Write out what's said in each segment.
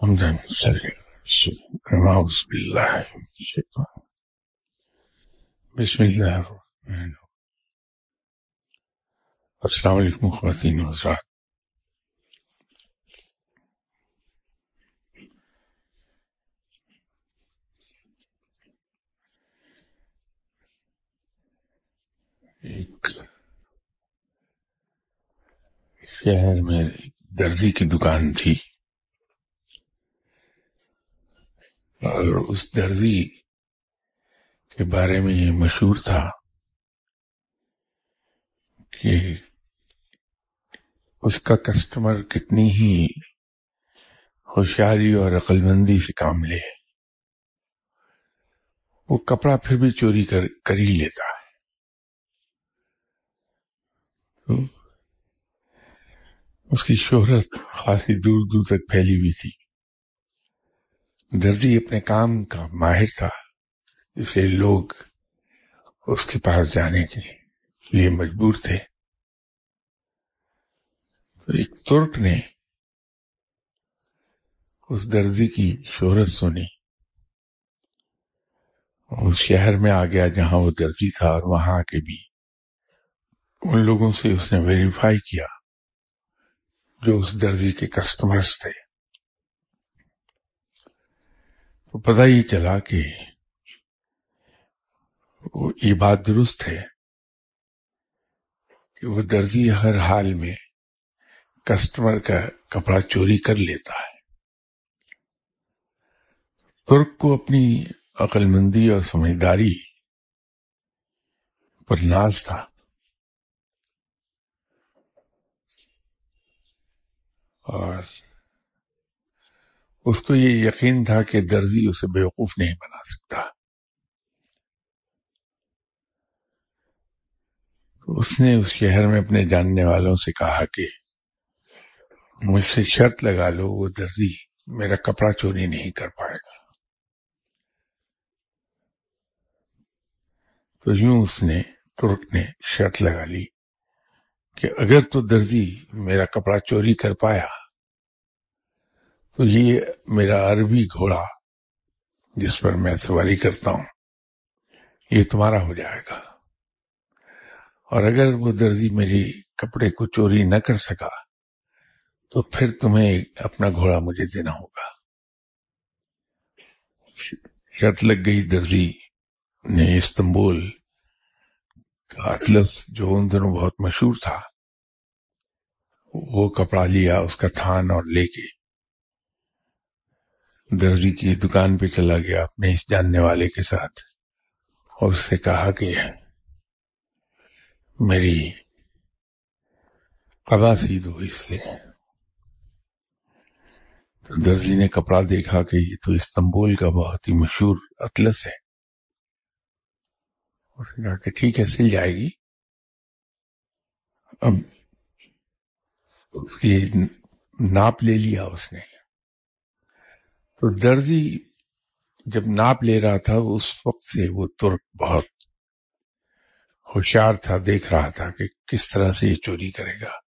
حمدا كما أعوذ بالله بسم الله الرحمن الرحيم السلام عليكم خواتين وزراعات एक शहर दर्जी की दुकान थी और उस दर्जी के बारे में ये मशहूर था कि उसका कस्टमर कितनी ही होशियारी और अकलमंदी से काम ले वो कपड़ा फिर भी चोरी कर कर ही लेता है तो उसकी शोहरत खासी दूर दूर तक फैली हुई थी दर्जी अपने काम का माहिर था इसलिए लोग उसके पास जाने के लिए मजबूर थे तो एक तुर्क ने उस दर्जी की शोहरत सुनी उस शहर में आ गया जहां वो दर्जी था और वहां आके भी उन लोगों से उसने वेरीफाई किया जो उस दर्जी के कस्टमर्स थे तो पता ही चला कि वो ये बात दुरुस्त है कि वो दर्जी हर हाल में कस्टमर का कपड़ा चोरी कर लेता है तुर्क को अपनी अकलमंदी और समझदारी पर नाज था और उसको ये यकीन था कि दर्जी उसे बेवकूफ नहीं बना सकता उसने उस शहर में अपने जानने वालों से कहा कि मुझसे शर्त लगा लो वो दर्जी मेरा कपड़ा चोरी नहीं कर पाएगा तो यूं उसने तुर्क ने शर्त लगा ली कि अगर तो दर्जी मेरा कपड़ा चोरी कर पाया तो ये मेरा अरबी घोड़ा जिस पर मैं सवारी करता हूं ये तुम्हारा हो जाएगा और अगर वो दर्जी मेरी कपड़े को चोरी न कर सका तो फिर तुम्हें अपना घोड़ा मुझे देना होगा शर्त लग गई दर्जी ने इस्तंबुल अटलस जो उन दिनों बहुत मशहूर था वो कपड़ा लिया उसका थान और लेके दर्जी की दुकान पे चला गया अपने इस जानने वाले के साथ और उससे कहा कि मेरी सी दो इससे तो दर्जी ने कपड़ा देखा कि ये तो इस्तुल का बहुत ही मशहूर अतलस है उसने कहा कि ठीक है सिल जाएगी अब उसकी नाप ले लिया उसने तो दर्जी जब नाप ले रहा था उस वक्त से वो तुर्क बहुत होशियार था देख रहा था कि किस तरह से ये चोरी करेगा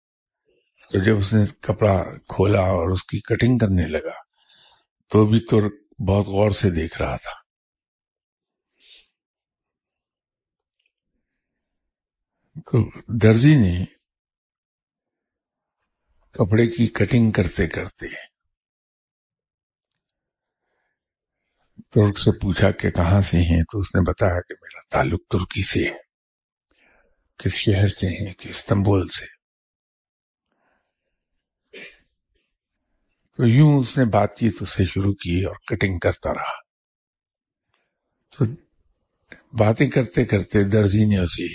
तो जब उसने कपड़ा खोला और उसकी कटिंग करने लगा तो भी तुर्क बहुत गौर से देख रहा था तो दर्जी ने कपड़े की कटिंग करते करते तुर्क से पूछा कि कहां से हैं तो उसने बताया कि मेरा ताल्लुक तुर्की से है किस शहर से है कि इस्तंबुल से तो यूं उसने बातचीत उससे शुरू की और कटिंग करता रहा तो बातें करते करते दर्जी ने उसे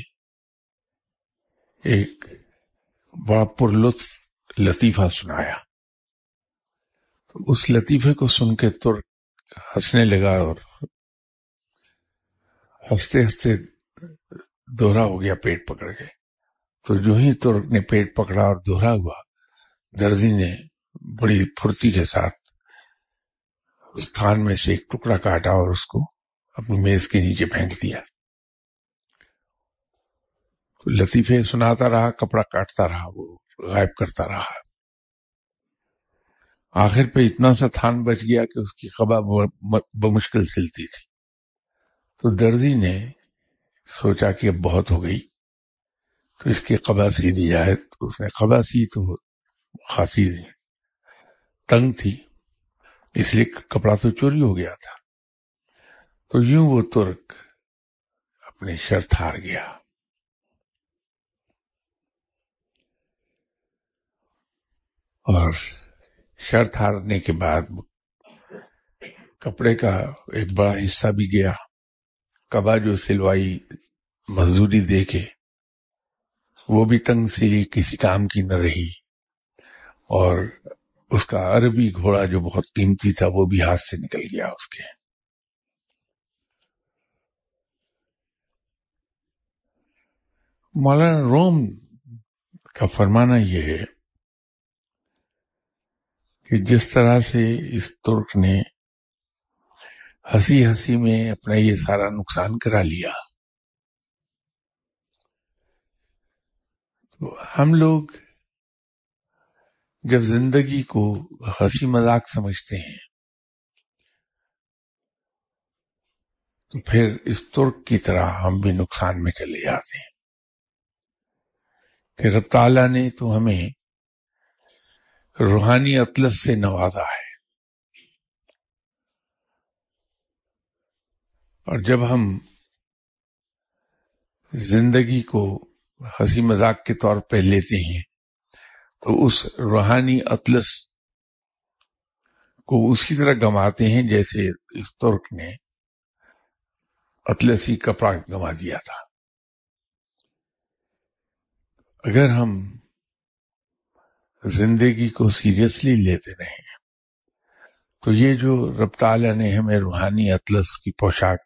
एक बड़ा पुरलुत्फ लतीफा सुनाया तो उस लतीफे को सुन के तुर्क हंसने लगा और हंसते हंसते दोहरा हो गया पेट पकड़ के तो जो ही तुर्क ने पेट पकड़ा और दोहरा हुआ दर्जी ने बड़ी फुर्ती के साथ स्थान में से एक टुकड़ा काटा और उसको अपनी मेज के नीचे फेंक दिया लतीफे सुनाता रहा कपड़ा काटता रहा वो गायब करता रहा आखिर पे इतना सा थान बच गया कि उसकी खबा बमुश्किल सिलती थी तो दर्जी ने सोचा कि अब बहुत हो गई तो इसकी कबा सी दी जाए तो उसने कबा सी तो खासी तंग थी इसलिए कपड़ा तो चोरी हो गया था तो यूं वो तुर्क अपनी शर्त हार गया और शर्त हारने के बाद कपड़े का एक बड़ा हिस्सा भी गया कबा जो सिलवाई मजदूरी दे के वो भी तंग से किसी काम की न रही और उसका अरबी घोड़ा जो बहुत कीमती था वो भी हाथ से निकल गया उसके मौलाना रोम का फरमाना यह है कि जिस तरह से इस तुर्क ने हंसी हंसी में अपना ये सारा नुकसान करा लिया तो हम लोग जब जिंदगी को हंसी मजाक समझते हैं तो फिर इस तुर्क की तरह हम भी नुकसान में चले जाते हैं कि रब ताला ने तो हमें रूहानी अतलस से नवाजा है और जब हम जिंदगी को हंसी मजाक के तौर पर लेते हैं तो उस रूहानी अतलस को उसी तरह गमाते हैं जैसे इस तुर्क ने अतलसी कपड़ा गमा दिया था अगर हम जिंदगी को सीरियसली लेते रहे तो ये जो रब्ताला ने हमें रूहानी अतलस की पोशाक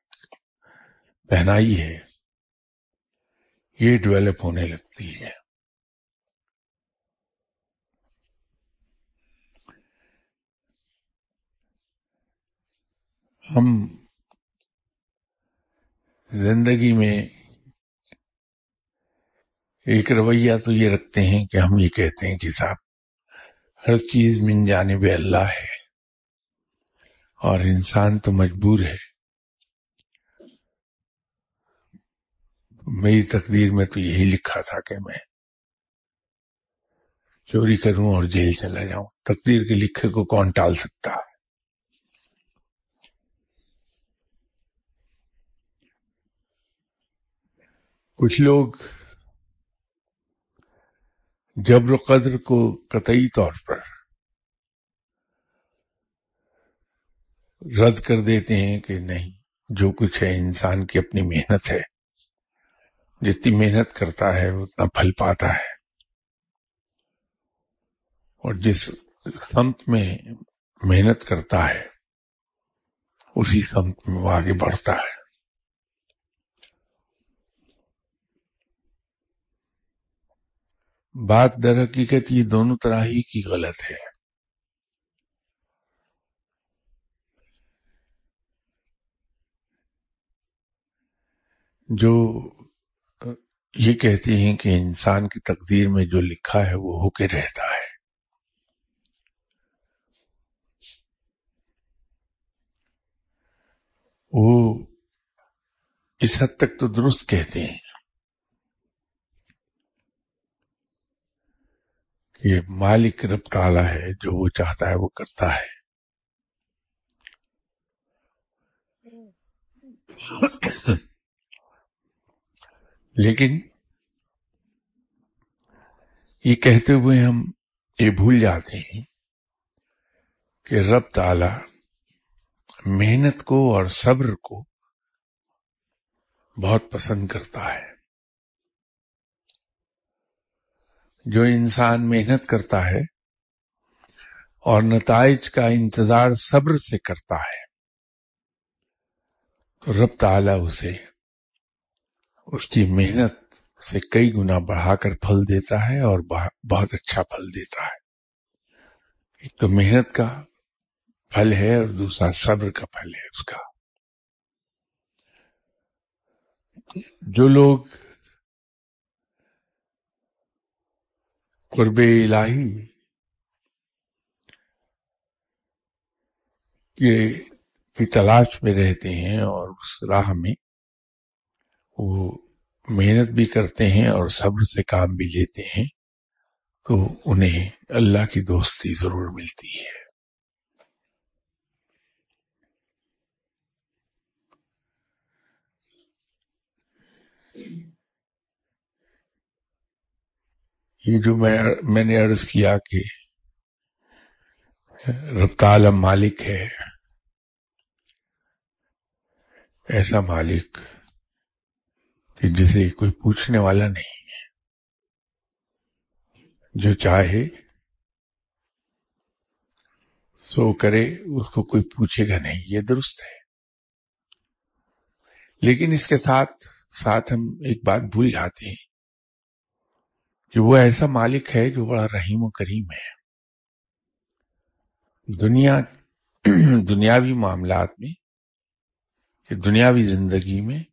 पहनाई है ये डेवलप होने लगती है हम जिंदगी में एक रवैया तो ये रखते हैं कि हम ये कहते हैं कि साहब हर चीज मिन जाने अल्लाह है और इंसान तो मजबूर है मेरी तकदीर में तो यही लिखा था कि मैं चोरी करूं और जेल चला जाऊं तकदीर के लिखे को कौन टाल सकता है कुछ लोग जबर कदर को कतई तौर पर रद्द कर देते हैं कि नहीं जो कुछ है इंसान की अपनी मेहनत है जितनी मेहनत करता है उतना फल पाता है और जिस संत में मेहनत करता है उसी संत में वो आगे बढ़ता है बात दर हकीकत ये दोनों तरह ही की गलत है जो ये कहते हैं कि इंसान की तकदीर में जो लिखा है वो होके रहता है वो इस हद तक तो दुरुस्त कहते हैं कि मालिक रब ताला है जो वो चाहता है वो करता है लेकिन ये कहते हुए हम ये भूल जाते हैं कि रब ताला मेहनत को और सब्र को बहुत पसंद करता है जो इंसान मेहनत करता है और नतज का इंतजार सब्र से करता है तो रब ताला उसे उसकी मेहनत से कई गुना बढ़ाकर फल देता है और बहुत अच्छा फल देता है एक तो मेहनत का फल है और दूसरा सब्र का फल है उसका जो लोग कुर्बे इलाही के की तलाश में रहते हैं और उस राह में वो मेहनत भी करते हैं और सब्र से काम भी लेते हैं तो उन्हें अल्लाह की दोस्ती जरूर मिलती है Thank you. ये जो मैं मैंने अर्ज किया कि रब का आलम मालिक है ऐसा मालिक कि जिसे कोई पूछने वाला नहीं है जो चाहे सो करे उसको कोई पूछेगा नहीं ये दुरुस्त है लेकिन इसके साथ साथ हम एक बात भूल जाते हैं कि वो ऐसा मालिक है जो बड़ा रहीम करीम है दुनिया दुनियावी मामला में दुनियावी जिंदगी में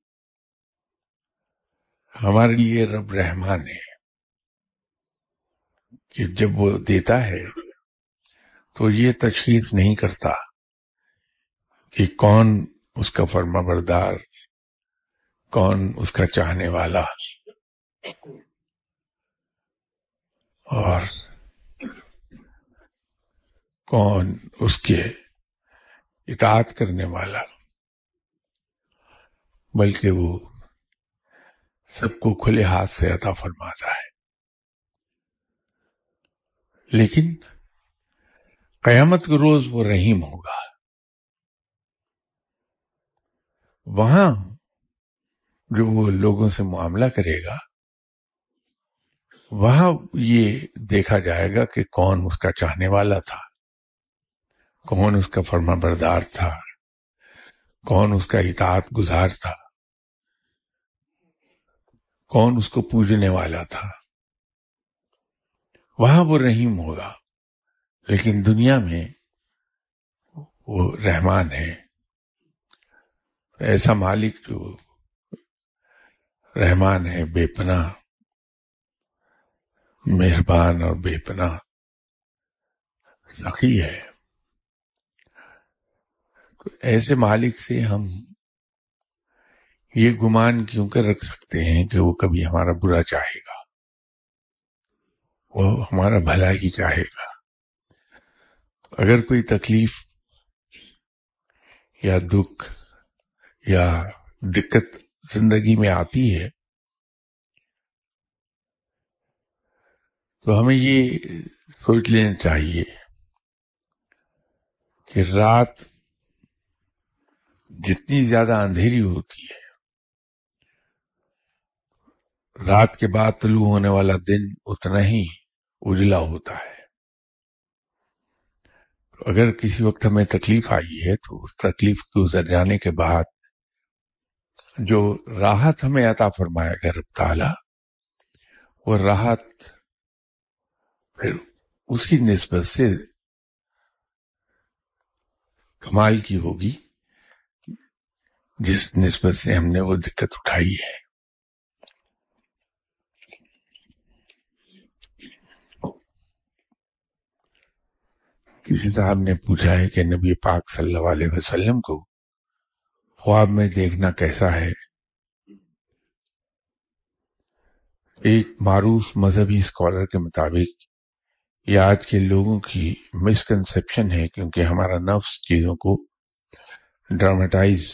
हमारे लिए रब रहमान है कि जब वो देता है तो ये तशखीस नहीं करता कि कौन उसका फर्मा बरदार कौन उसका चाहने वाला और कौन उसके इतात करने वाला बल्कि वो सबको खुले हाथ से अता फरमाता है लेकिन कयामत के रोज वो रहीम होगा वहां जो वो लोगों से मामला करेगा वहां ये देखा जाएगा कि कौन उसका चाहने वाला था कौन उसका फर्मा बरदार था कौन उसका इतात गुजार था कौन उसको पूजने वाला था वहां वो रहीम होगा लेकिन दुनिया में वो रहमान है ऐसा मालिक जो रहमान है बेपना मेहरबान और बेपना सखी है तो ऐसे मालिक से हम ये गुमान क्यों कर रख सकते हैं कि वो कभी हमारा बुरा चाहेगा वो हमारा भला ही चाहेगा अगर कोई तकलीफ या दुख या दिक्कत जिंदगी में आती है तो हमें ये सोच लेना चाहिए कि रात जितनी ज्यादा अंधेरी होती है रात के बाद तलू तो होने वाला दिन उतना ही उजला होता है अगर किसी वक्त हमें तकलीफ आई है तो उस तकलीफ के गुजर जाने के बाद जो राहत हमें अता फरमाया गया रब ताला वो राहत फिर उसकी नस्बत से कमाल की होगी जिस नस्बत से हमने वो दिक्कत उठाई है किसी साहब ने पूछा है कि नबी पाक सल्लल्लाहु अलैहि वसल्लम को ख्वाब में देखना कैसा है एक मारूफ मजहबी स्कॉलर के मुताबिक ये आज के लोगों की मिसकंसेप्शन है क्योंकि हमारा नफ्स चीज़ों को ड्रामेटाइज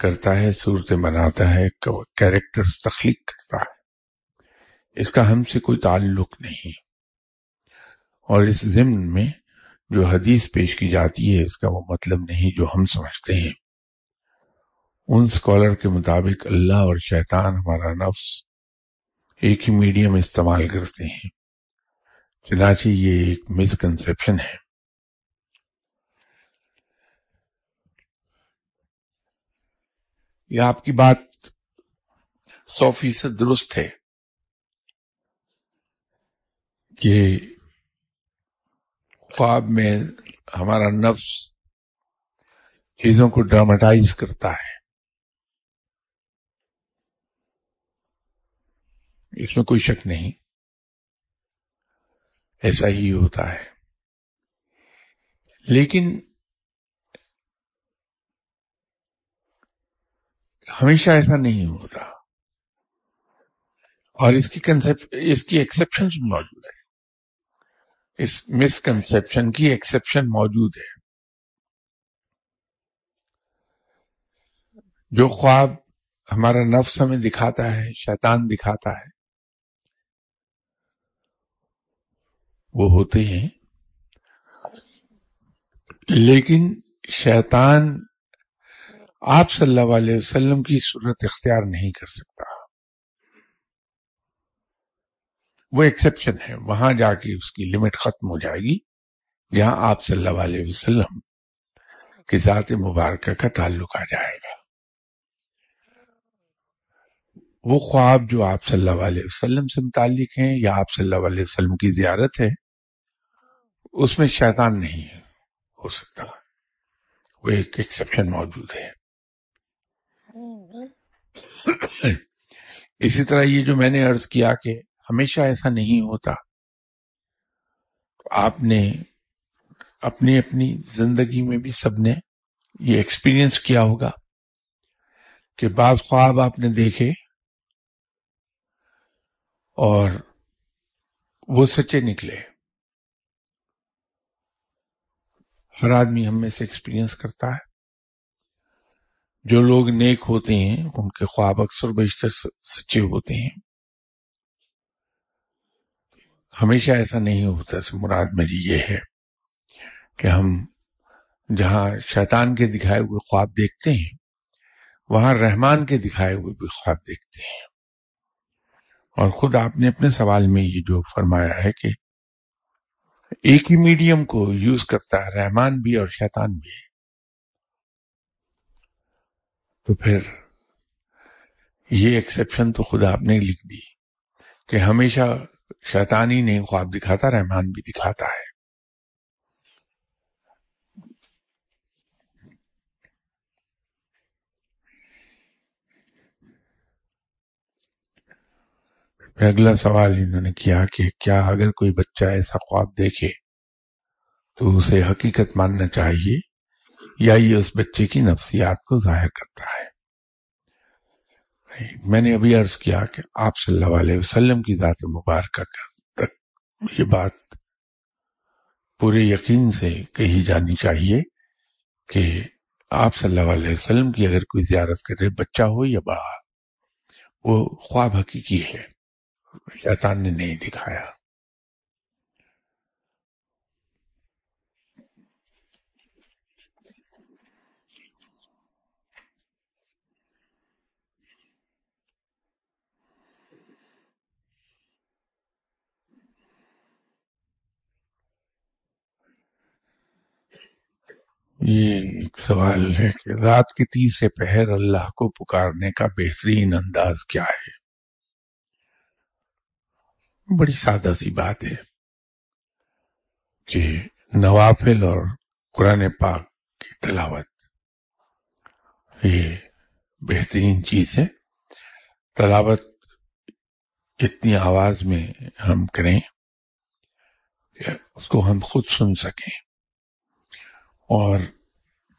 करता है सूरत बनाता है कैरेक्टर्स तख्लीक करता है इसका हमसे कोई ताल्लुक नहीं और इस जिम्न में जो हदीस पेश की जाती है इसका वो मतलब नहीं जो हम समझते हैं उन स्कॉलर के मुताबिक अल्लाह और शैतान हमारा नफ्स एक ही मीडियम इस्तेमाल करते हैं चलाची ये एक मिसकंसेप्शन है ये आपकी बात सौ फीसद दुरुस्त है कि ख्वाब में हमारा नफ्स चीजों को ड्रामेटाइज करता है इसमें कोई शक नहीं ऐसा ही होता है लेकिन हमेशा ऐसा नहीं होता और इसकी कंसेप्ट इसकी एक्सेप्शन मौजूद है इस मिसकंसेप्शन की एक्सेप्शन मौजूद है जो ख्वाब हमारा नफ्स हमें दिखाता है शैतान दिखाता है वो होते हैं लेकिन शैतान आप सल्लल्लाहु अलैहि वसल्लम की सूरत इख्तियार नहीं कर सकता वो एक्सेप्शन है वहां जाके उसकी लिमिट खत्म हो जाएगी जहां आप सल्लल्लाहु अलैहि वसल्लम की ज़ात मुबारक का ताल्लुक आ जाएगा वो ख्वाब जो आप सल्लल्लाहु अलैहि वसल्लम से मुतालिक हैं या आप सल्लल्लाहु अलैहि वसल्लम की जियारत है उसमें शैतान नहीं हो सकता वो एक एक्सेप्शन मौजूद है इसी तरह ये जो मैंने अर्ज किया कि हमेशा ऐसा नहीं होता आपने अपनी अपनी जिंदगी में भी सबने ये एक्सपीरियंस किया होगा कि बाज ख्वाब आपने देखे और वो सच्चे निकले हर आदमी हम में से एक्सपीरियंस करता है जो लोग नेक होते हैं उनके ख्वाब अक्सर बेशतर सच्चे होते हैं हमेशा ऐसा नहीं होता से मुराद मेरी ये है कि हम जहां शैतान के दिखाए हुए ख्वाब देखते हैं वहां रहमान के दिखाए हुए भी ख्वाब देखते हैं और खुद आपने अपने सवाल में ये जो फरमाया है कि एक ही मीडियम को यूज करता है रहमान भी और शैतान भी तो फिर ये एक्सेप्शन तो खुद आपने लिख दी कि हमेशा शैतान ही नहीं ख्वाब दिखाता रहमान भी दिखाता है अगला सवाल इन्होंने किया कि क्या अगर कोई बच्चा ऐसा ख्वाब देखे तो उसे हकीकत मानना चाहिए या ये उस बच्चे की नफ्सियात को जाहिर करता है मैंने अभी अर्ज किया कि आप सल्लल्लाहु अलैहि वसल्लम की ज़ात मुबारक तक ये बात पूरे यकीन से कही जानी चाहिए कि आप सल्लल्लाहु अलैहि वसल्लम की अगर कोई जियारत करे बच्चा हो या बड़ा वो ख्वाब हकीकी है शैतान ने नहीं दिखाया ये एक सवाल है कि रात के तीसरे पहर अल्लाह को पुकारने का बेहतरीन अंदाज क्या है बड़ी सादा सी बात है कि नवाफिल और कुरान पाक की तलावत ये बेहतरीन चीज है तलावत इतनी आवाज में हम करें उसको हम खुद सुन सकें और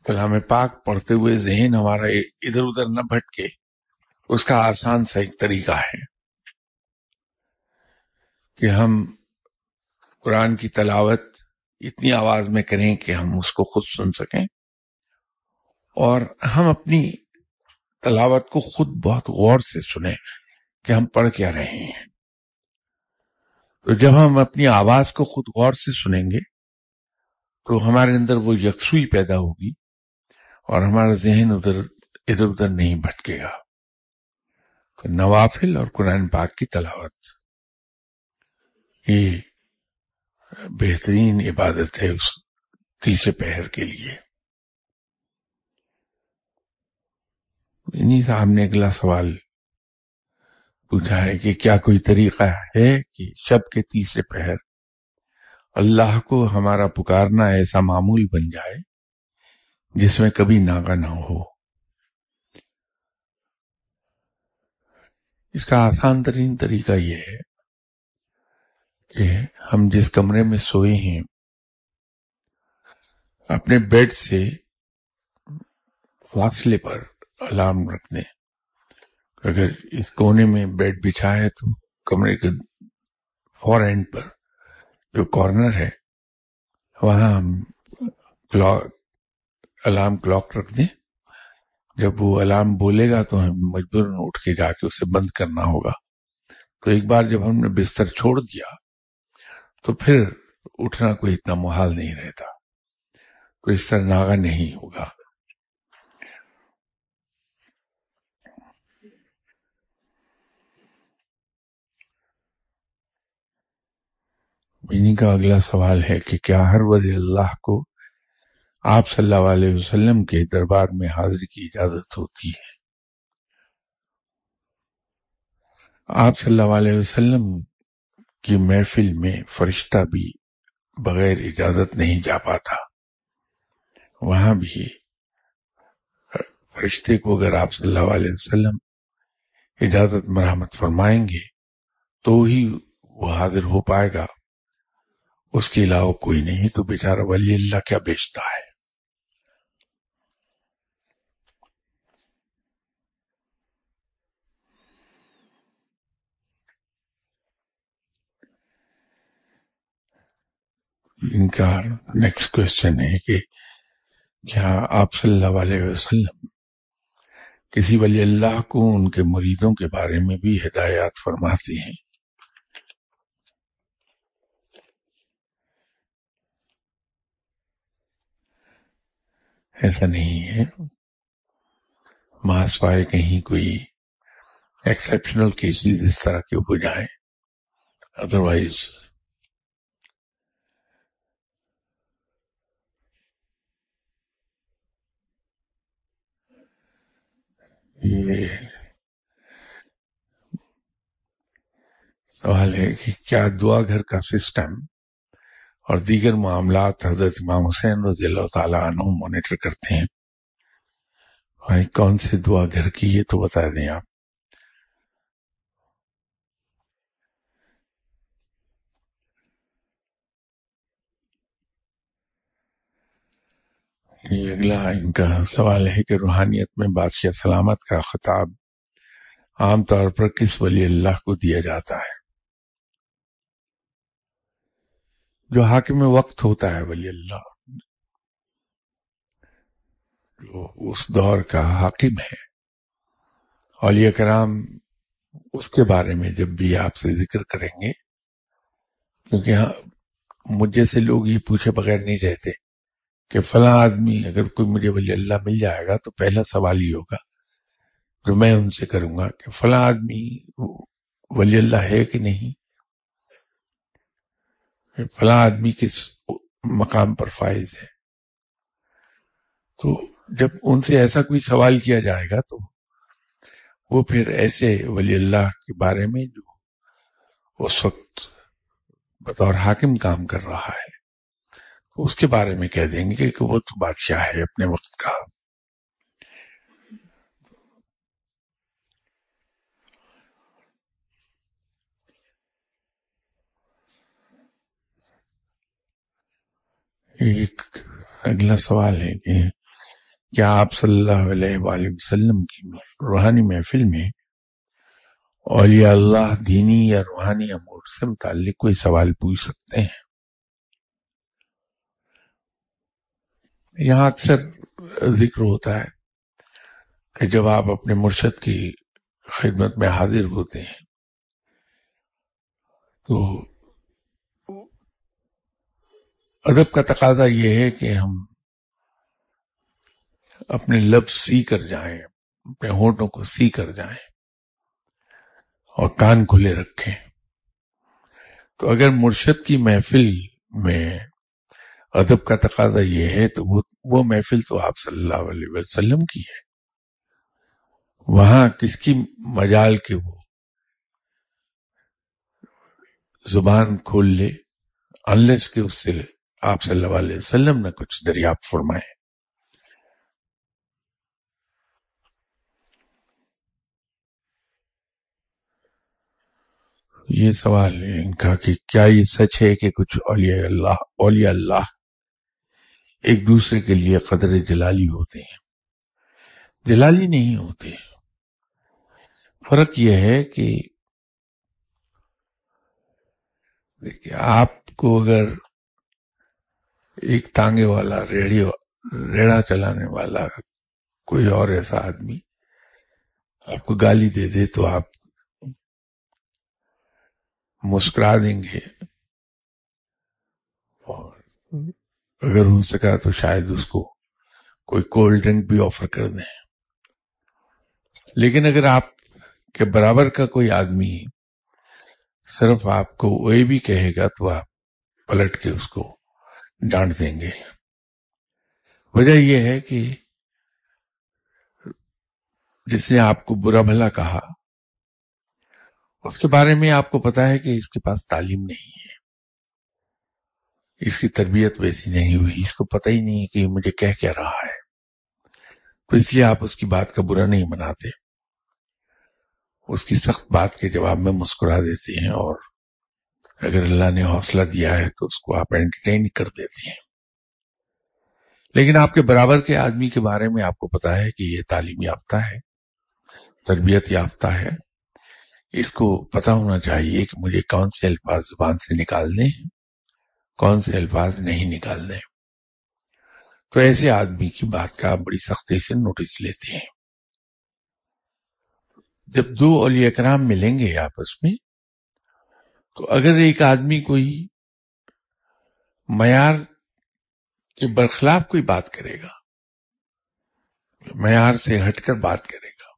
कलाम पाक पढ़ते हुए जहन हमारा इधर उधर न भटके उसका आसान सा एक तरीका है कि हम कुरान की तलावत इतनी आवाज में करें कि हम उसको खुद सुन सकें और हम अपनी तलावत को खुद बहुत गौर से सुने कि हम पढ़ क्या रहे हैं तो जब हम अपनी आवाज को खुद गौर से सुनेंगे तो हमारे अंदर वो यकसुई पैदा होगी और हमारा जहन उधर इधर उधर नहीं भटकेगा तो नवाफिल और कुरान पाक की तलावत ये बेहतरीन इबादत है उस तीसरे पहर के लिए इन्हीं साहब ने अगला सवाल पूछा है कि क्या कोई तरीका है कि शब के तीसरे पहर अल्लाह को हमारा पुकारना ऐसा मामूल बन जाए जिसमें कभी नागा ना हो इसका आसान तरीन तरीका यह है कि हम जिस कमरे में सोए हैं अपने बेड से फासले पर अलार्म रख दें अगर इस कोने में बेड बिछा है तो कमरे के फॉर एंड पर जो कॉर्नर है वहां हम क्लॉक अलार्म क्लॉक रख दें जब वो अलार्म बोलेगा तो हमें मजबूरन उठ के जाके उसे बंद करना होगा तो एक बार जब हमने बिस्तर छोड़ दिया तो फिर उठना कोई इतना मुहाल नहीं रहता कोई इस तरह नागा नहीं होगा इन्हीं का अगला सवाल है कि क्या हर वर अल्लाह को आप सल्लल्लाहु अलैहि वसल्लम के दरबार में हाजिर की इजाजत होती है आप सल्लल्लाहु अलैहि वसल्लम कि महफिल में फरिश्ता भी बगैर इजाजत नहीं जा पाता वहां भी फरिश्ते को अगर आप सल्लल्लाहु वसल्लम इजाजत मरहमत फरमाएंगे तो ही वो हाजिर हो पाएगा उसके अलावा कोई नहीं तो बेचारा वली अल्लाह क्या बेचता है इनका नेक्स्ट क्वेश्चन है कि क्या आप सल्लल्लाहु अलैहि वसल्लम किसी वली अल्लाह को उनके मुरीदों के बारे में भी हिदायत फरमाती हैं ऐसा नहीं है मासवाए कहीं कोई एक्सेप्शनल केसेस इस तरह के हो जाए अदरवाइज सवाल है कि क्या दुआ घर का सिस्टम और दीगर मामला हजरत इमाम हुसैन रजील्ला मॉनिटर करते हैं भाई कौन से दुआ घर की ये तो बता दें आप अगला इनका सवाल है कि रूहानियत में बादशाह सलामत का खिताब आमतौर पर किस वली अल्लाह को दिया जाता है जो हाकिम वक्त होता है वली अल्लाह जो उस दौर का हाकिम है और कराम उसके बारे में जब भी आपसे जिक्र करेंगे क्योंकि हाँ मुझे से लोग ये पूछे बगैर नहीं रहते कि फला आदमी अगर कोई मुझे वली अल्लाह मिल जाएगा तो पहला सवाल ही होगा जो मैं उनसे करूंगा कि फला आदमी वली अल्लाह है कि नहीं फला आदमी किस मकाम पर फाइज है तो जब उनसे ऐसा कोई सवाल किया जाएगा तो वो फिर ऐसे वली अल्लाह के बारे में जो उस वक्त बतौर हाकिम काम कर रहा है उसके बारे में कह देंगे कि वो तो बादशाह है अपने वक्त का एक अगला सवाल है कि क्या आप सल्लल्लाहु अलैहि वसल्लम की रूहानी महफिल में अल्लाह दीनी या रूहानी अमूर से मुतालिक कोई सवाल पूछ सकते हैं यहां अक्सर जिक्र होता है कि जब आप अपने मुर्शद की खिदमत में हाजिर होते हैं तो अदब का तकाजा यह है कि हम अपने लब सी कर जाए अपने होठों को सी कर जाए और कान खुले रखें तो अगर मुर्शद की महफिल में अदब का तकाजा ये है तो वो वो महफिल तो आप सल्लल्लाहु अलैहि वसल्लम की है वहां किसकी मजाल के वो जुबान खोल ले अनलेस के उससे आप सल्लल्लाहु अलैहि वसल्लम ने कुछ दरियाफ्त फरमाए ये सवाल है इनका कि क्या ये सच है कि कुछ औलिया अल्लाह औलिया अल्लाह एक दूसरे के लिए कदर जलाली होते हैं जलाली नहीं होते फर्क यह है कि देखिए आपको अगर एक तांगे वाला रेड़ी रेड़ा चलाने वाला कोई और ऐसा आदमी आपको गाली दे दे तो आप मुस्कुरा देंगे और अगर हो सका तो शायद उसको कोई कोल्ड ड्रिंक भी ऑफर कर दें लेकिन अगर आप के बराबर का कोई आदमी सिर्फ आपको वे भी कहेगा तो आप पलट के उसको डांट देंगे वजह यह है कि जिसने आपको बुरा भला कहा उसके बारे में आपको पता है कि इसके पास तालीम नहीं है इसकी तरबियत वैसी नहीं हुई इसको पता ही नहीं कि मुझे कह क्या रहा है तो इसलिए आप उसकी बात का बुरा नहीं मनाते उसकी सख्त बात के जवाब में मुस्कुरा देते हैं और अगर अल्लाह ने हौसला दिया है तो उसको आप एंटरटेन कर देते हैं लेकिन आपके बराबर के आदमी के बारे में आपको पता है कि यह तालीम याफ्ता है तरबियत याफ्ता है इसको पता होना चाहिए कि मुझे कौन से अल्फाज जुबान से निकालने हैं कौन से अल्फाज नहीं निकाल दें तो ऐसे आदमी की बात का आप बड़ी सख्ती से नोटिस लेते हैं जब दो अली अकराम मिलेंगे आपस में तो अगर एक आदमी कोई मैार के बरखिलाफ कोई बात करेगा मैार से हटकर बात करेगा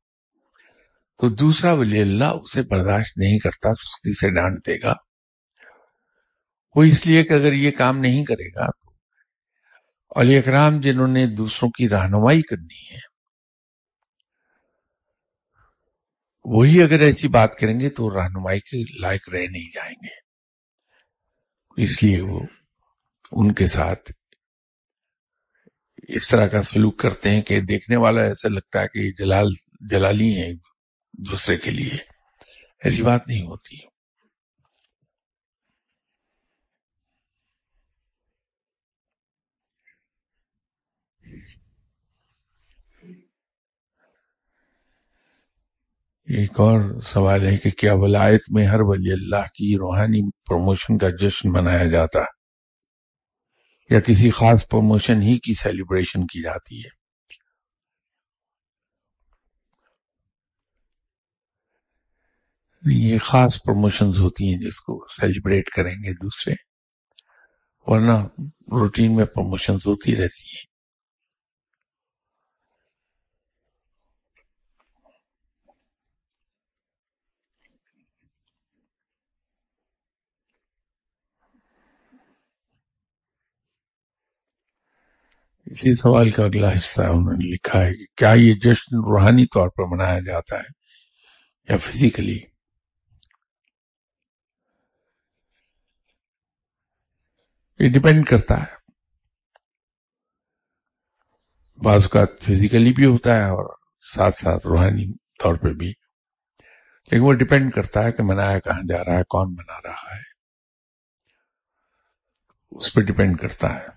तो दूसरा वली अल्लाह उसे बर्दाश्त नहीं करता सख्ती से डांट देगा वो इसलिए कि अगर ये काम नहीं करेगा तो अली अकराम जिन्होंने दूसरों की रहनुमाई करनी है वही अगर ऐसी बात करेंगे तो रहनुमाई के लायक रह नहीं जाएंगे इसलिए वो उनके साथ इस तरह का सलूक करते हैं कि देखने वाला ऐसा लगता है कि जलाल जलाली है दूसरे के लिए ऐसी बात नहीं होती एक और सवाल है कि क्या वलायत में हर वली अल्लाह की रूहानी प्रमोशन का जश्न मनाया जाता है या किसी खास प्रमोशन ही की सेलिब्रेशन की जाती है ये खास प्रमोशंस होती हैं जिसको सेलिब्रेट करेंगे दूसरे वरना रूटीन में प्रमोशंस होती रहती हैं इसी सवाल का अगला हिस्सा उन्होंने लिखा है कि क्या ये जश्न रूहानी तौर पर मनाया जाता है या फिजिकली ये डिपेंड करता है बाज फिजिकली भी होता है और साथ साथ रूहानी तौर पर भी लेकिन वो डिपेंड करता है कि मनाया कहाँ जा रहा है कौन मना रहा है उस पर डिपेंड करता है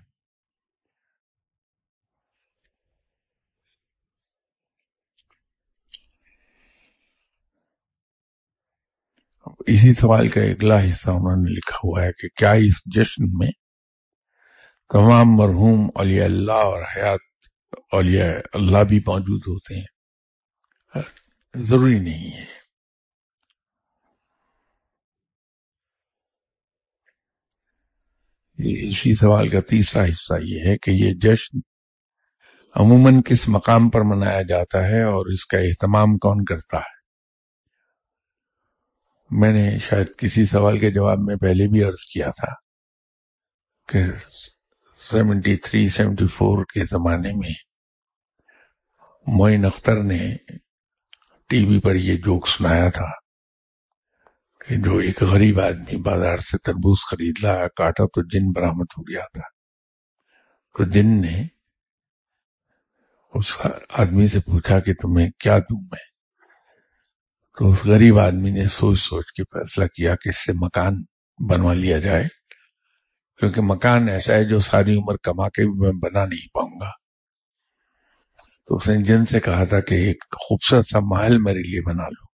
इसी सवाल का अगला हिस्सा उन्होंने लिखा हुआ है कि क्या इस जश्न में तमाम मरहूम अलिया अल्लाह और हयात अलिया अल्लाह भी मौजूद होते हैं जरूरी नहीं है इसी सवाल का तीसरा हिस्सा ये है कि ये जश्न अमूमन किस मकाम पर मनाया जाता है और इसका एहतमाम कौन करता है मैंने शायद किसी सवाल के जवाब में पहले भी अर्ज किया था कि 73, 74 के जमाने में मोइन अख्तर ने टीवी पर यह जोक सुनाया था कि जो एक गरीब आदमी बाजार से तरबूज खरीद लाया काटा तो जिन बरामद हो गया था तो जिन ने उस आदमी से पूछा कि तुम्हें क्या दूं मैं तो उस गरीब आदमी ने सोच सोच के फैसला किया कि इससे मकान बनवा लिया जाए क्योंकि मकान ऐसा है जो सारी उम्र कमा के भी मैं बना नहीं पाऊंगा तो उसने जिन से कहा था कि एक खूबसूरत सा महल मेरे लिए बना लो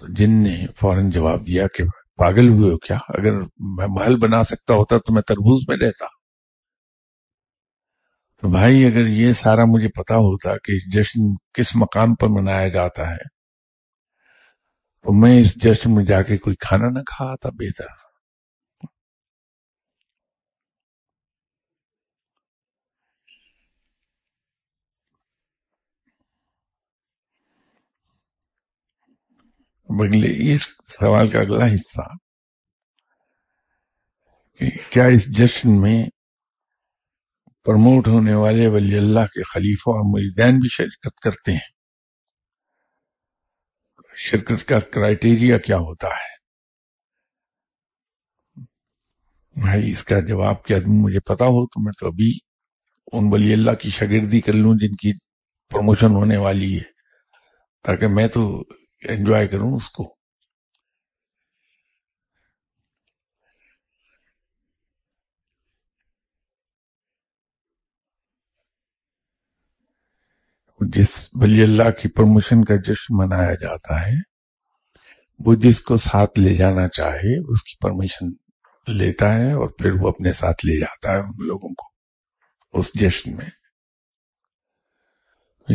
तो जिन ने फौरन जवाब दिया कि पागल हुए हो क्या अगर मैं महल बना सकता होता तो मैं तरबूज में रहता तो भाई अगर ये सारा मुझे पता होता कि जश्न किस मकान पर मनाया जाता है तो मैं इस जश्न में जाके कोई खाना ना खा आता बेहतर अगले इस सवाल का अगला हिस्सा कि क्या इस जश्न में प्रमोट होने वाले वली अल्लाह के खलीफा और मुरीदैन भी शिरकत करते हैं शिरकत का क्राइटेरिया क्या होता है भाई इसका जवाब क्या मुझे पता हो तो मैं तो अभी उन वली अल्लाह की शागिर्दी कर लूं जिनकी प्रमोशन होने वाली है ताकि मैं तो एंजॉय करूं उसको जिस बली अल्लाह की प्रमोशन का जश्न मनाया जाता है वो जिसको साथ ले जाना चाहे उसकी परमिशन लेता है और फिर वो अपने साथ ले जाता है उन लोगों को उस जश्न में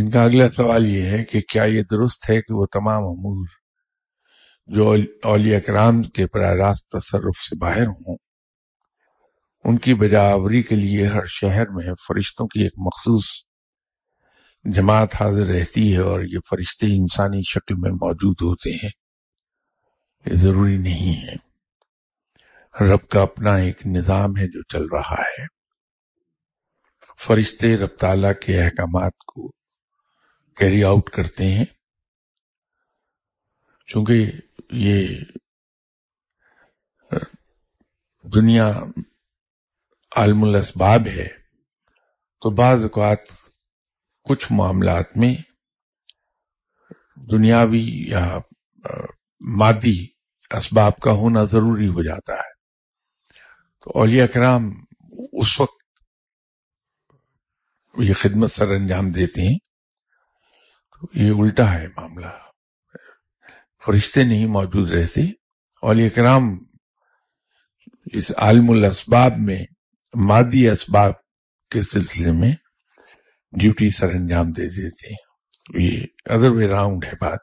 इनका अगला सवाल ये है कि क्या ये दुरुस्त है कि वो तमाम अमूर जो औलिया कराम के प्रारास्त तसरफ से बाहर हों उनकी बजावरी के लिए हर शहर में फरिश्तों की एक मखसूस जमात हाजिर रहती है और ये फरिश्ते इंसानी शक्ल में मौजूद होते हैं ये ज़रूरी नहीं है रब का अपना एक निज़ाम है जो चल रहा है फरिश्ते रब ताला के अहकाम को कैरी आउट करते हैं क्योंकि ये दुनिया आलमुल असबाब है तो बाज़ कुछ मामलात में दुनियावी या मादी इसबाब का होना जरूरी हो जाता है तो अलिया कराम उस वक्त ये खिदमत सर अंजाम देते हैं तो ये उल्टा है मामला फरिश्ते नहीं मौजूद रहते अलिया कराम इस आलमुल इसबाब में मादी इसबाब के सिलसिले में ड्यूटी सर अंजाम दे देते हैं ये अदर वे राउंड है बात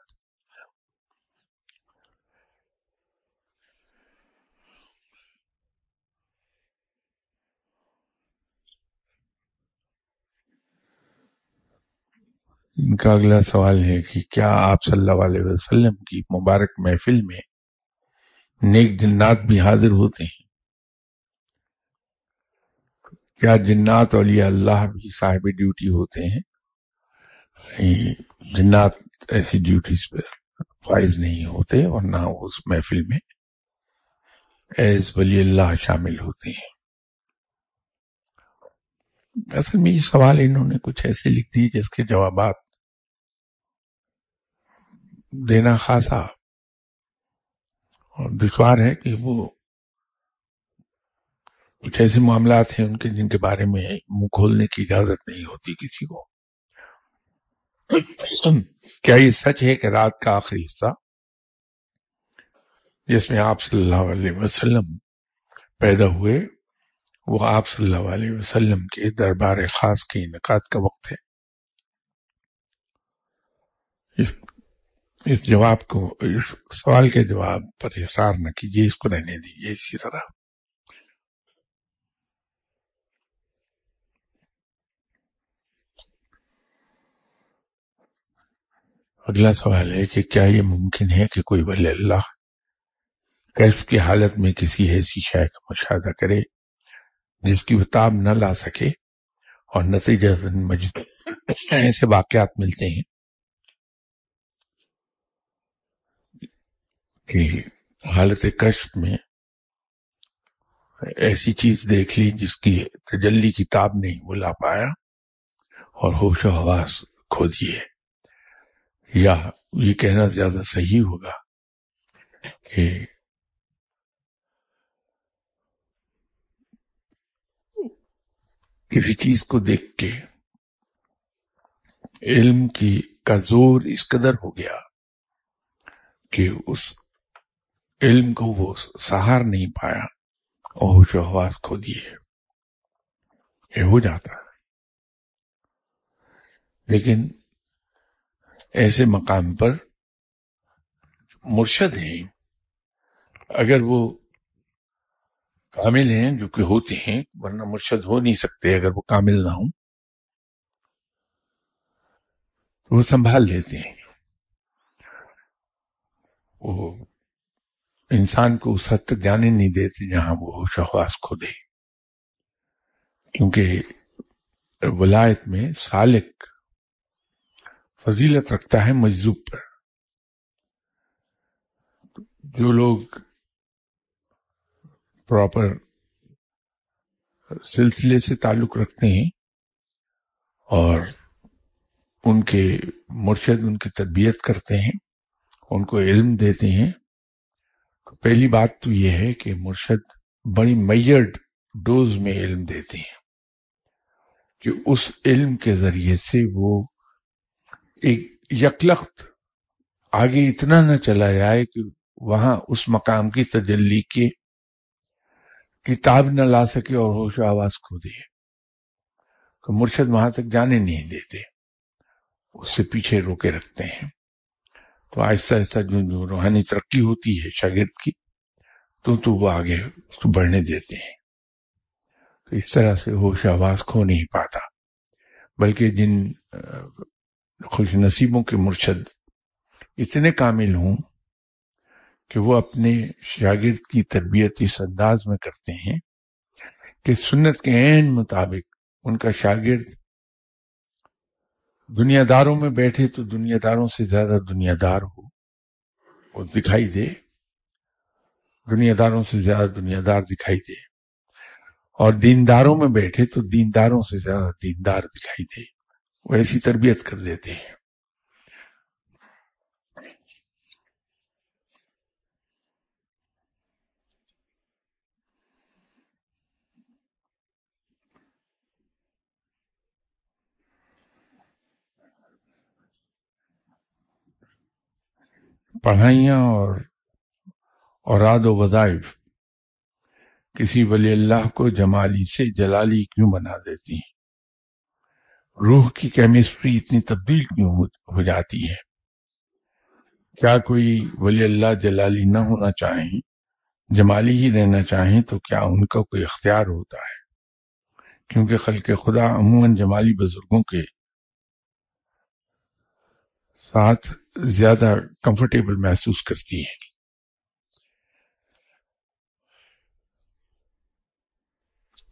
इनका अगला सवाल है कि क्या आप सल्लल्लाहु अलैहि वसल्लम की मुबारक महफिल में नेक जिन्नात भी हाजिर होते हैं क्या जिन्नात और ये अल्लाह भी साहिब ड्यूटी होते हैं जिन्नात ऐसी ड्यूटीज पर फाइज नहीं होते और ना उस महफिल में एज वली अल्लाह शामिल होते हैं असल में ये सवाल इन्होंने कुछ ऐसे लिख दिए जिसके जवाब देना खासा और दुश्वार है कि वो कुछ ऐसे मामला हैं उनके जिनके बारे में मुंह खोलने की इजाजत नहीं होती किसी को क्या ये सच है कि रात का आखिरी हिस्सा जिसमें आप सल्लल्लाहु अलैहि वसल्लम पैदा हुए वो आप सल्लल्लाहु अलैहि वसल्लम के दरबार खास के इनका का वक्त है इस इस जवाब को इस सवाल के जवाब पर हिसार न कीजिए इसको रहने दीजिए इसी तरह अगला सवाल है कि क्या ये मुमकिन है कि कोई वल अल्लाह कैफ की हालत में किसी ऐसी शाय का मुशाह करे जिसकी वो न ला सके और नतीजा मजद ऐसे वाकयात मिलते हैं कि हालत कश में ऐसी चीज देख ली जिसकी तजल्ली किताब नहीं बुला पाया और होश हवास खो दिए या ये कहना ज्यादा सही होगा कि किसी चीज को देख के इल्म की का जोर इस कदर हो गया कि उस इल्म को वो सहार नहीं पाया और जो हवास खो दिए ये हो जाता है लेकिन ऐसे मकाम पर मुर्शद हैं अगर वो कामिल हैं जो कि होते हैं वरना मुर्शद हो नहीं सकते अगर वो कामिल ना हो तो वो संभाल लेते हैं वो इंसान को उस हद तक जाने नहीं देते जहां वो शहवास खो दे क्योंकि वलायत में सालिक फजीलत रखता है मजजूब पर जो लोग प्रॉपर सिलसिले से ताल्लुक रखते हैं और उनके मुर्शद उनकी तरबियत करते हैं उनको इल्म देते हैं तो पहली बात तो यह है कि मुर्शद बड़ी मैयर्ड डोज में इल्म देते हैं कि उस इल्म के ज़रिए से वो एक यकलख्त आगे इतना न चला जाए कि वहां उस मकाम की तजल्ली के किताब न ला सके और होश आवाज खो दे तो मुर्शद वहां तक जाने नहीं देते उससे पीछे रोके रखते हैं तो आहिस्ता आहिस्ता जो जो रूहानी तरक्की होती है शागिर्द की तो तो वो आगे उसको बढ़ने देते हैं तो इस तरह से होश आवाज खो नहीं पाता बल्कि जिन खुश नसीबों के मुर्शद इतने कामिल हों कि वो अपने शागिर्द की तरबियत इस अंदाज में करते हैं कि सुन्नत के एन मुताबिक उनका शागिर्द दुनियादारों में बैठे तो दुनियादारों से ज्यादा दुनियादार हो और दिखाई दे दुनियादारों से ज्यादा दुनियादार दिखाई दे और दीनदारों में बैठे तो दीनदारों से ज्यादा दीनदार दिखाई दे वो ऐसी तरबियत कर देते हैं पढ़ाइयाँ और औराद व वज़ाइफ किसी वली अल्लाह को जमाली से जलाली क्यों बना देती हैं रूह की केमिस्ट्री इतनी तब्दील क्यों हो जाती है क्या कोई वली अल्लाह जलाली न होना चाहे जमाली ही रहना चाहे तो क्या उनका कोई अख्तियार होता है क्योंकि खल के खुदा अमूमन जमाली बुजुर्गों के साथ ज्यादा कंफर्टेबल महसूस करती है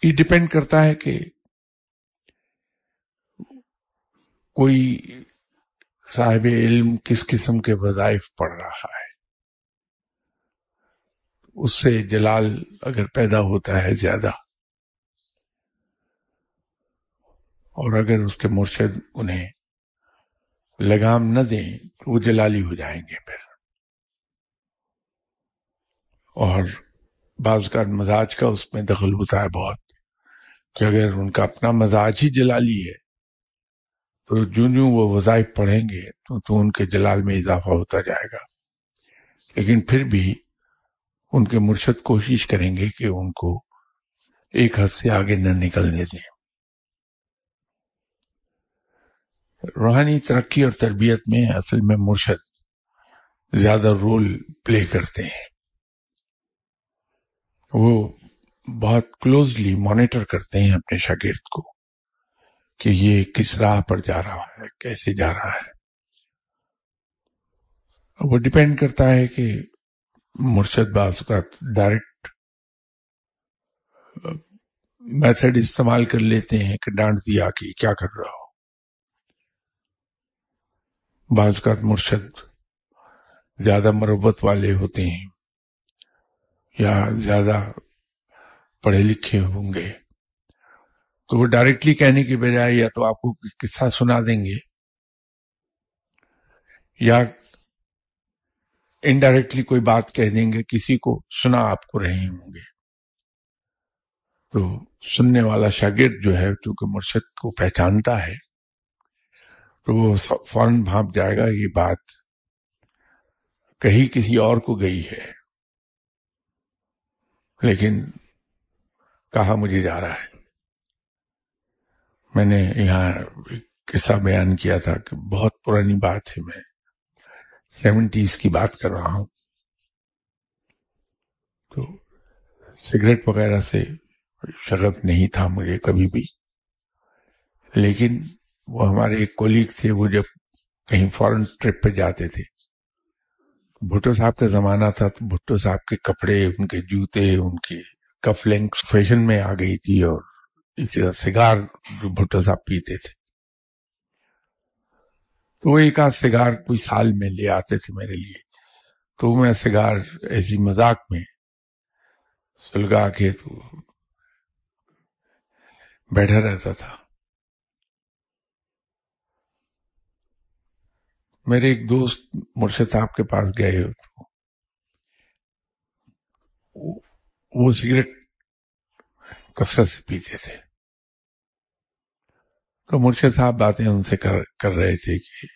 ये डिपेंड करता है कि कोई साहिब इल्म किस किस्म के वजाइफ पढ़ रहा है उससे जलाल अगर पैदा होता है ज्यादा और अगर उसके मुर्शद उन्हें लगाम न दें तो वो जलाली हो जाएंगे फिर और बाज का मजाज का उसमें दखल होता है बहुत कि अगर उनका अपना मजाज ही जलाली है तो जूं जूं वो वज़ाइफ पढ़ेंगे तो, तो उनके जलाल में इजाफा होता जाएगा लेकिन फिर भी उनके मुर्शद कोशिश करेंगे कि उनको एक हद से आगे न निकलने दें रूहानी तरक्की और तरबियत में असल में मुर्शद ज्यादा रोल प्ले करते हैं वो बहुत क्लोजली मॉनिटर करते हैं अपने शागिर्द को कि ये किस राह पर जा रहा है कैसे जा रहा है वो डिपेंड करता है कि मुर्शद बास का डायरेक्ट मेथड इस्तेमाल कर लेते हैं कि डांट दिया कि क्या कर रहा हो बाज का मुर्शद ज्यादा मरबत वाले होते हैं या ज्यादा पढ़े लिखे होंगे तो वो डायरेक्टली कहने की बजाय या तो आपको किस्सा सुना देंगे या इनडायरेक्टली कोई बात कह देंगे किसी को सुना आपको रहे होंगे तो सुनने वाला शागिर्द जो है चूंकि मुर्शद को पहचानता है तो वो फौरन भाप जाएगा ये बात कहीं किसी और को गई है लेकिन कहा मुझे जा रहा है मैंने यहाँ किस्सा बयान किया था कि बहुत पुरानी बात है मैं सेवेंटीज की बात कर रहा हूं तो सिगरेट वगैरह से शगफ नहीं था मुझे कभी भी लेकिन वो हमारे एक कोलीग थे वो जब कहीं फॉरेन ट्रिप पे जाते थे भुट्टो साहब का जमाना था तो भुट्टो साहब के कपड़े उनके जूते उनके कफ लिंक्स फैशन में आ गई थी और सिगार जो भुट्टो साहब पीते थे तो एक आध सिगार कोई साल में ले आते थे मेरे लिए तो मैं सिगार ऐसी मजाक में सुलगा के तो बैठा रहता था मेरे एक दोस्त मुर्शद साहब के पास गए तो वो सिगरेट कसरत से पीते थे तो मुर्शद साहब बातें उनसे कर कर रहे थे कि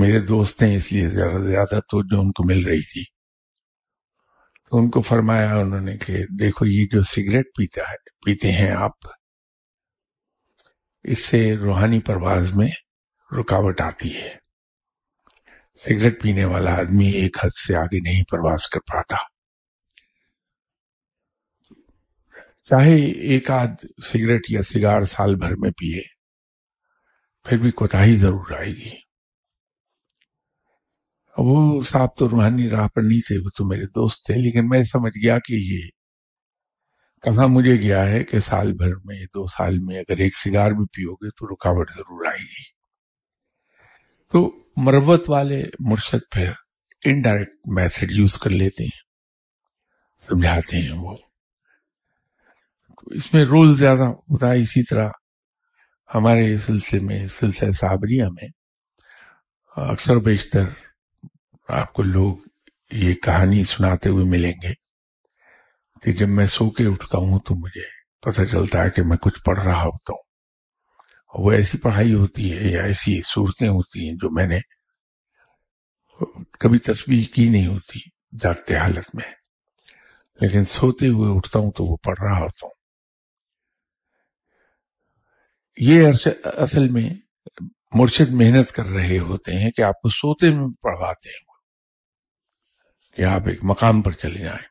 मेरे दोस्त हैं इसलिए ज़्यादा से ज़्यादा तो जो उनको मिल रही थी तो उनको फरमाया उन्होंने कि देखो ये जो सिगरेट पीता है पीते हैं आप इससे रूहानी परवाज में रुकावट आती है सिगरेट पीने वाला आदमी एक हद से आगे नहीं प्रवास कर पाता चाहे एक आध सिगरेट या सिगार साल भर में पिए फिर भी कोताही जरूर आएगी वो साहब तो रूहानी राह पर नहीं थे वो तो मेरे दोस्त थे लेकिन मैं समझ गया कि ये कहा मुझे गया है कि साल भर में दो साल में अगर एक सिगार भी पियोगे तो रुकावट जरूर आएगी तो मरवत वाले मुर्शद फिर इनडायरेक्ट मैथड यूज कर लेते हैं समझाते हैं वो तो इसमें रोल ज्यादा होता है इसी तरह हमारे सिलसिले में सिलसिले साबरिया में अक्सर बेशतर आपको लोग ये कहानी सुनाते हुए मिलेंगे कि जब मैं सो के उठता हूँ तो मुझे पता चलता है कि मैं कुछ पढ़ रहा होता हूँ वो ऐसी पढ़ाई होती है या ऐसी सूरतें होती हैं जो मैंने कभी तस्वीर की नहीं होती जागते हालत में लेकिन सोते हुए उठता हूँ तो वो पढ़ रहा होता हूँ ये असल में मुर्शिद मेहनत कर रहे होते हैं कि आपको सोते में पढ़वाते हैं कि आप एक मकाम पर चले जाएं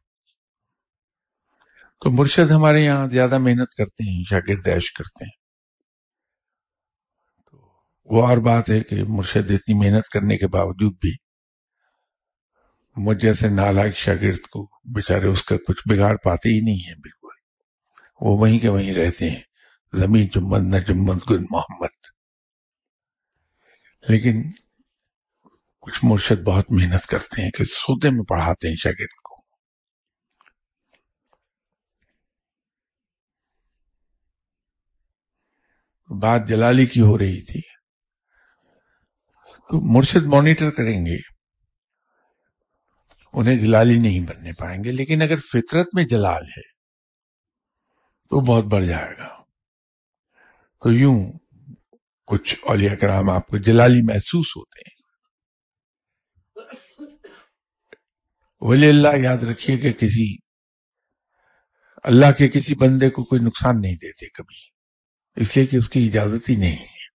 तो मुर्शद हमारे यहाँ ज्यादा मेहनत करते हैं शागिर्दैश करते हैं तो वो और बात है कि मुर्शद इतनी मेहनत करने के बावजूद भी मुझ जैसे नालायक शागिर्द को बेचारे उसका कुछ बिगाड़ पाते ही नहीं है बिल्कुल वो वहीं के वहीं रहते हैं जमीन चुम्बन न चुम्बन गुन मोहम्मद लेकिन कुछ मुर्शद बहुत मेहनत करते हैं कि सोते में पढ़ाते हैं शागिर्द को बात जलाली की हो रही थी तो मुर्शद मॉनिटर करेंगे उन्हें जलाली नहीं बनने पाएंगे लेकिन अगर फितरत में जलाल है तो बहुत बढ़ जाएगा तो यूं कुछ औलिया कराम आपको जलाली महसूस होते हैं वली अल्लाह याद रखिए कि किसी अल्लाह के किसी बंदे को कोई नुकसान नहीं देते कभी इसलिए कि उसकी इजाजत ही नहीं है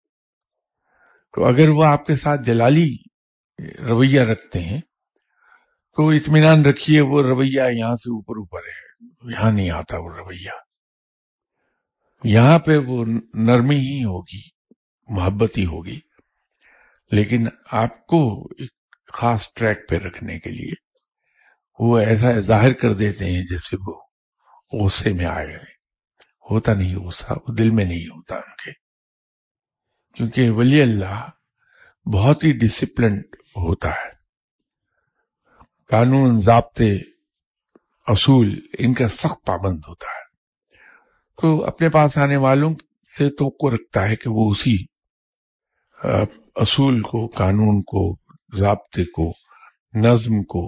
तो अगर वो आपके साथ जलाली रवैया रखते हैं तो इतमान रखिए वो रवैया यहां से ऊपर ऊपर है यहां नहीं आता वो रवैया यहां पे वो नरमी ही होगी मोहब्बत ही होगी लेकिन आपको एक खास ट्रैक पे रखने के लिए वो ऐसा जाहिर कर देते हैं जैसे वो गुस्से में आए गए होता नहीं गुस्सा वो दिल में नहीं होता उनके क्योंकि वली अल्लाह बहुत ही डिसिप्लिन होता है कानून जाबते असूल इनका सख्त पाबंद होता है तो अपने पास आने वालों से तो को रखता है कि वो उसी असूल को कानून को जबते को नज्म को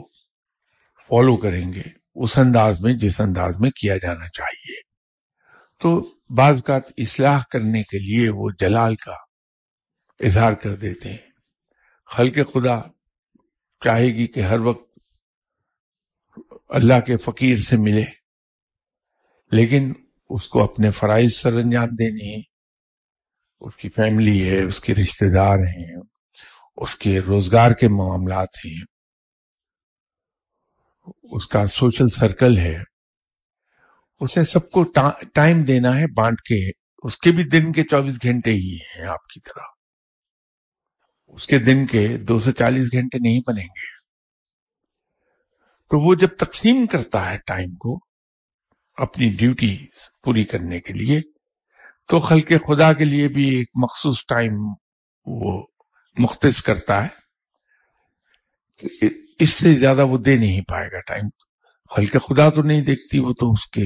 फॉलो करेंगे उस अंदाज में जिस अंदाज में किया जाना चाहिए तो बाज इसलाह करने के लिए वो जलाल का इजहार कर देते हैं के खुदा चाहेगी कि हर वक्त अल्लाह के फकीर से मिले लेकिन उसको अपने फराइज सर अंजाम देने हैं उसकी फैमिली है उसके रिश्तेदार हैं उसके रोजगार के मामला हैं उसका सोशल सर्कल है उसे सबको टा, टाइम देना है बांट के उसके भी दिन के 24 घंटे ही हैं आपकी तरह उसके दिन के 240 घंटे नहीं बनेंगे तो वो जब तकसीम करता है टाइम को अपनी ड्यूटी पूरी करने के लिए तो खल खुदा के लिए भी एक मखसूस टाइम वो मुख्त करता है इससे ज्यादा वो दे नहीं पाएगा टाइम खल खुदा तो नहीं देखती वो तो उसके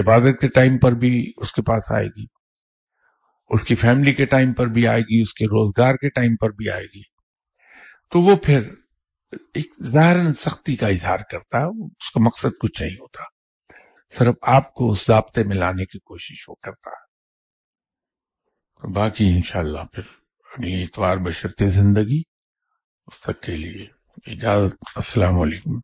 इबादत के टाइम पर भी उसके पास आएगी उसकी फैमिली के टाइम पर भी आएगी उसके रोजगार के टाइम पर भी आएगी तो वो फिर एक जाहरन सख्ती का इजहार करता है उसका मकसद कुछ नहीं होता सिर्फ आपको उस जाबते में लाने की कोशिश वो करता है तो बाकी इंशाल्लाह फिर अगली इतवार बशरते जिंदगी उस तक के लिए इजाजत अस्सलाम